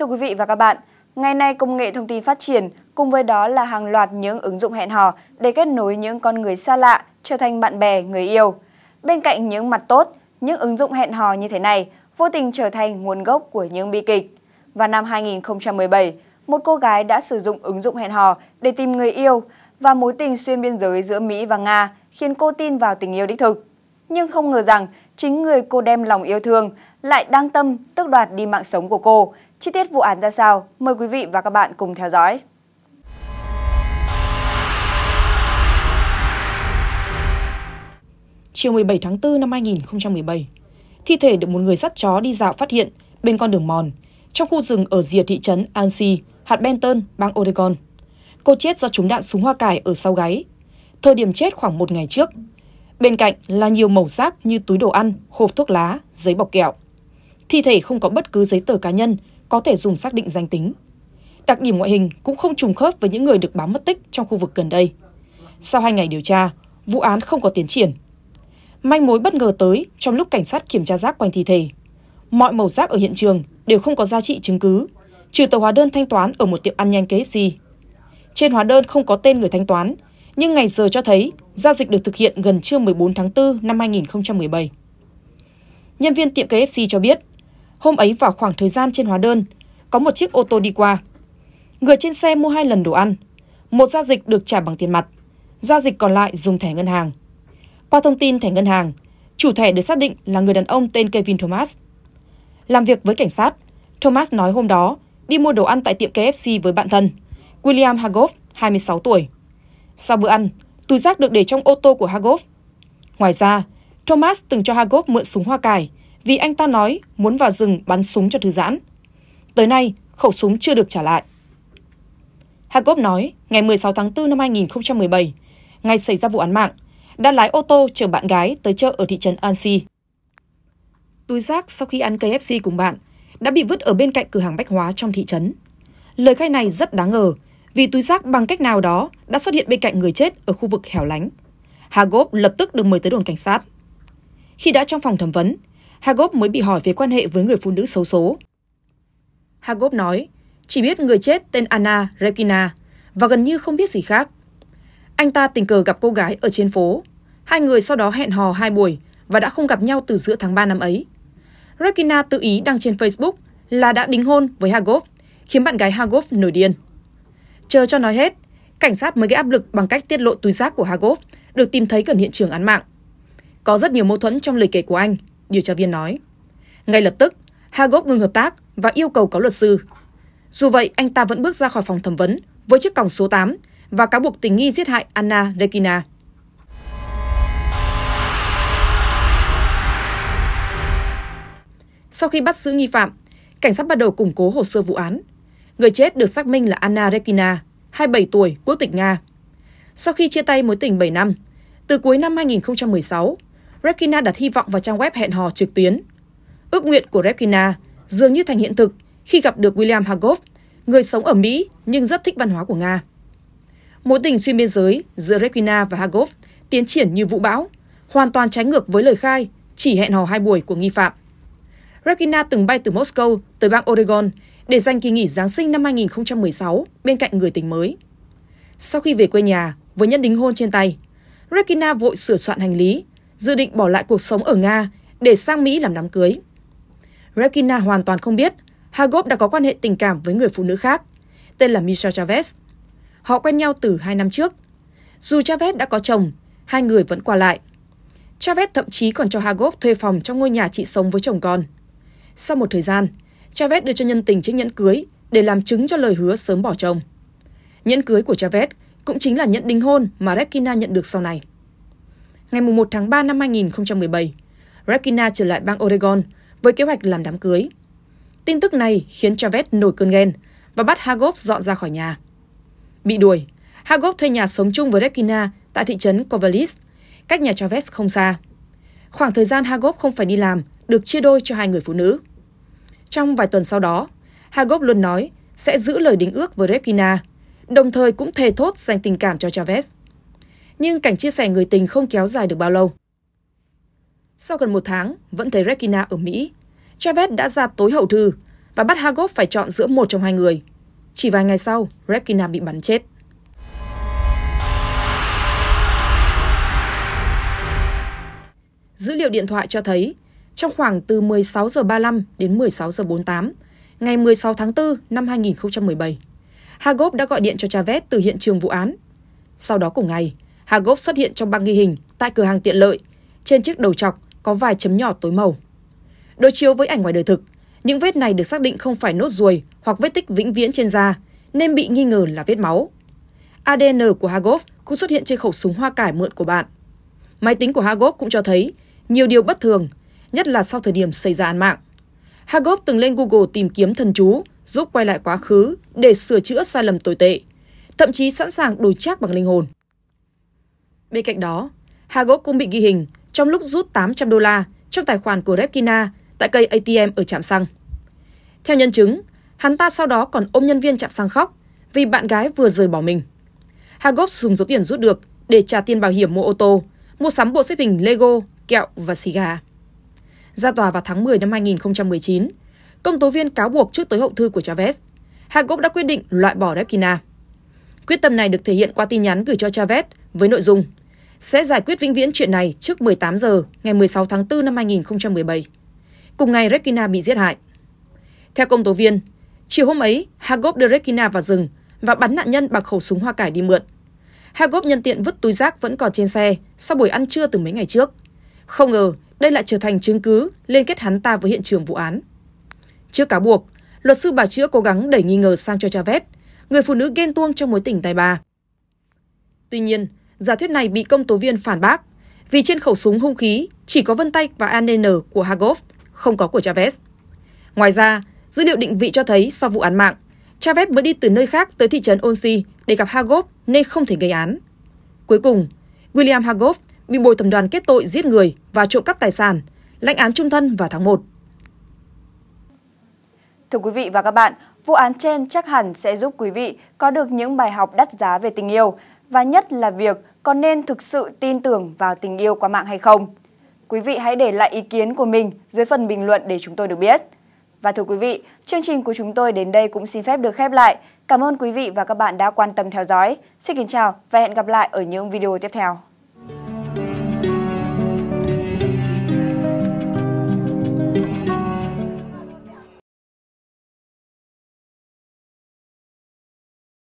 Thưa quý vị và các bạn, ngày nay công nghệ thông tin phát triển, cùng với đó là hàng loạt những ứng dụng hẹn hò để kết nối những con người xa lạ trở thành bạn bè, người yêu. Bên cạnh những mặt tốt, những ứng dụng hẹn hò như thế này vô tình trở thành nguồn gốc của những bi kịch. Vào năm 2017, một cô gái đã sử dụng ứng dụng hẹn hò để tìm người yêu và mối tình xuyên biên giới giữa Mỹ và Nga khiến cô tin vào tình yêu đích thực. Nhưng không ngờ rằng chính người cô đem lòng yêu thương lại đang tâm tước đoạt đi mạng sống của cô Chi tiết vụ án ra sao? Mời quý vị và các bạn cùng theo dõi. Chiều 17 tháng 4 năm 2017, thi thể được một người sắt chó đi dạo phát hiện bên con đường mòn trong khu rừng ở rìa thị trấn Ansi, hạt Benton, bang Oregon. Cô chết do trúng đạn súng hoa cải ở sau gáy. Thời điểm chết khoảng một ngày trước. Bên cạnh là nhiều mẩu rác như túi đồ ăn, hộp thuốc lá, giấy bọc kẹo. Thi thể không có bất cứ giấy tờ cá nhân có thể dùng xác định danh tính. Đặc điểm ngoại hình cũng không trùng khớp với những người được báo mất tích trong khu vực gần đây. Sau hai ngày điều tra, vụ án không có tiến triển. Manh mối bất ngờ tới trong lúc cảnh sát kiểm tra rác quanh thi thể. Mọi màu rác ở hiện trường đều không có giá trị chứng cứ, trừ tờ hóa đơn thanh toán ở một tiệm ăn nhanh KFC. Trên hóa đơn không có tên người thanh toán, nhưng ngày giờ cho thấy giao dịch được thực hiện gần trưa 14 tháng 4 năm 2017. Nhân viên tiệm KFC cho biết, Hôm ấy vào khoảng thời gian trên hóa đơn, có một chiếc ô tô đi qua. Người trên xe mua hai lần đồ ăn, một giao dịch được trả bằng tiền mặt, giao dịch còn lại dùng thẻ ngân hàng. Qua thông tin thẻ ngân hàng, chủ thẻ được xác định là người đàn ông tên Kevin Thomas. Làm việc với cảnh sát, Thomas nói hôm đó đi mua đồ ăn tại tiệm KFC với bạn thân, William Hagoff, 26 tuổi. Sau bữa ăn, túi rác được để trong ô tô của Hagoff. Ngoài ra, Thomas từng cho Hagoff mượn súng hoa cải vì anh ta nói muốn vào rừng bắn súng cho thư giãn. Tới nay, khẩu súng chưa được trả lại. Hakop nói, ngày 16 tháng 4 năm 2017, ngày xảy ra vụ án mạng, đã lái ô tô chở bạn gái tới chợ ở thị trấn Ansi. Túi rác sau khi ăn KFC cùng bạn đã bị vứt ở bên cạnh cửa hàng bách hóa trong thị trấn. Lời khai này rất đáng ngờ vì túi rác bằng cách nào đó đã xuất hiện bên cạnh người chết ở khu vực hẻo lánh. Hagop lập tức được mời tới đồn cảnh sát. Khi đã trong phòng thẩm vấn, Hagop mới bị hỏi về quan hệ với người phụ nữ xấu số. Hagop nói, chỉ biết người chết tên Anna Repkina và gần như không biết gì khác. Anh ta tình cờ gặp cô gái ở trên phố. Hai người sau đó hẹn hò hai buổi và đã không gặp nhau từ giữa tháng 3 năm ấy. Repkina tự ý đăng trên Facebook là đã đính hôn với Hagop, khiến bạn gái Hagop nổi điên. Chờ cho nói hết, cảnh sát mới gây áp lực bằng cách tiết lộ túi rác của Hagop được tìm thấy gần hiện trường án mạng. Có rất nhiều mâu thuẫn trong lời kể của anh, điều tra viên nói. Ngay lập tức, Hagop ngừng hợp tác và yêu cầu có luật sư. Dù vậy, anh ta vẫn bước ra khỏi phòng thẩm vấn với chiếc còng số 8 và cáo buộc tình nghi giết hại Anna Regina. Sau khi bắt giữ nghi phạm, cảnh sát bắt đầu củng cố hồ sơ vụ án. Người chết được xác minh là Anna Regina, 27 tuổi, quốc tịch Nga. Sau khi chia tay mối tình 7 năm, từ cuối năm 2016, Repkina đặt hy vọng vào trang web hẹn hò trực tuyến. Ước nguyện của Repkina dường như thành hiện thực khi gặp được William Hagov, người sống ở Mỹ nhưng rất thích văn hóa của Nga. Mối tình xuyên biên giới giữa Repkina và Hagov tiến triển như vũ bão, hoàn toàn trái ngược với lời khai chỉ hẹn hò hai buổi của nghi phạm. Regina từng bay từ Moscow tới bang Oregon để dành kỳ nghỉ Giáng sinh năm 2016 bên cạnh người tình mới. Sau khi về quê nhà với nhân đính hôn trên tay, Regina vội sửa soạn hành lý dự định bỏ lại cuộc sống ở Nga để sang Mỹ làm đám cưới. Rekina hoàn toàn không biết Hagop đã có quan hệ tình cảm với người phụ nữ khác, tên là Misha Chavez. Họ quen nhau từ hai năm trước. Dù Chavez đã có chồng, hai người vẫn qua lại. Chavez thậm chí còn cho Hagop thuê phòng trong ngôi nhà chị sống với chồng con. Sau một thời gian, Chavez đưa cho nhân tình chiếc nhẫn cưới để làm chứng cho lời hứa sớm bỏ chồng. Nhẫn cưới của Chavez cũng chính là nhẫn đính hôn mà Rekina nhận được sau này ngày 1 tháng 3 năm 2017, Regina trở lại bang Oregon với kế hoạch làm đám cưới. Tin tức này khiến Chavez nổi cơn ghen và bắt Hagop dọn ra khỏi nhà. Bị đuổi, Hagop thuê nhà sống chung với Regina tại thị trấn Corvallis, cách nhà Chavez không xa. Khoảng thời gian Hagop không phải đi làm được chia đôi cho hai người phụ nữ. Trong vài tuần sau đó, Hagop luôn nói sẽ giữ lời đính ước với Regina, đồng thời cũng thề thốt dành tình cảm cho Chavez nhưng cảnh chia sẻ người tình không kéo dài được bao lâu. Sau gần một tháng, vẫn thấy Regina ở Mỹ, Chavez đã ra tối hậu thư và bắt Hagop phải chọn giữa một trong hai người. Chỉ vài ngày sau, Regina bị bắn chết. Dữ liệu điện thoại cho thấy, trong khoảng từ 16 giờ 35 đến 16 giờ 48, ngày 16 tháng 4 năm 2017, Hagop đã gọi điện cho Chavez từ hiện trường vụ án. Sau đó cùng ngày, Hà xuất hiện trong băng ghi hình tại cửa hàng tiện lợi, trên chiếc đầu chọc có vài chấm nhỏ tối màu. Đối chiếu với ảnh ngoài đời thực, những vết này được xác định không phải nốt ruồi hoặc vết tích vĩnh viễn trên da, nên bị nghi ngờ là vết máu. ADN của Hagop cũng xuất hiện trên khẩu súng hoa cải mượn của bạn. Máy tính của Hagop cũng cho thấy nhiều điều bất thường, nhất là sau thời điểm xảy ra án mạng. Hagop từng lên Google tìm kiếm thần chú, giúp quay lại quá khứ để sửa chữa sai lầm tồi tệ, thậm chí sẵn sàng đổi trác bằng linh hồn. Bên cạnh đó, Hagop cũng bị ghi hình trong lúc rút 800 đô la trong tài khoản của Repkina tại cây ATM ở trạm xăng. Theo nhân chứng, hắn ta sau đó còn ôm nhân viên trạm xăng khóc vì bạn gái vừa rời bỏ mình. Hagop dùng số tiền rút được để trả tiền bảo hiểm mua ô tô, mua sắm bộ xếp hình Lego, kẹo và xì gà. Ra tòa vào tháng 10 năm 2019, công tố viên cáo buộc trước tới hậu thư của Chavez, Hagop đã quyết định loại bỏ Repkina. Quyết tâm này được thể hiện qua tin nhắn gửi cho Chavez với nội dung – sẽ giải quyết vĩnh viễn chuyện này trước 18 giờ ngày 16 tháng 4 năm 2017. Cùng ngày Rekina bị giết hại. Theo công tố viên, chiều hôm ấy, Hagop đưa Rekina vào rừng và bắn nạn nhân bằng khẩu súng hoa cải đi mượn. Hagop nhân tiện vứt túi rác vẫn còn trên xe sau buổi ăn trưa từ mấy ngày trước. Không ngờ, đây lại trở thành chứng cứ liên kết hắn ta với hiện trường vụ án. Trước cáo buộc, luật sư bà chữa cố gắng đẩy nghi ngờ sang cho Chavez, người phụ nữ ghen tuông trong mối tình tay bà. Tuy nhiên, giả thuyết này bị công tố viên phản bác vì trên khẩu súng hung khí chỉ có vân tay và ADN của Hagov, không có của Chavez. Ngoài ra, dữ liệu định vị cho thấy sau vụ án mạng, Chavez mới đi từ nơi khác tới thị trấn Onsi để gặp Hagov nên không thể gây án. Cuối cùng, William Hagov bị bồi thẩm đoàn kết tội giết người và trộm cắp tài sản, lãnh án trung thân vào tháng 1. Thưa quý vị và các bạn, vụ án trên chắc hẳn sẽ giúp quý vị có được những bài học đắt giá về tình yêu và nhất là việc có nên thực sự tin tưởng vào tình yêu qua mạng hay không. Quý vị hãy để lại ý kiến của mình dưới phần bình luận để chúng tôi được biết. Và thưa quý vị, chương trình của chúng tôi đến đây cũng xin phép được khép lại. Cảm ơn quý vị và các bạn đã quan tâm theo dõi. Xin kính chào và hẹn gặp lại ở những video tiếp theo.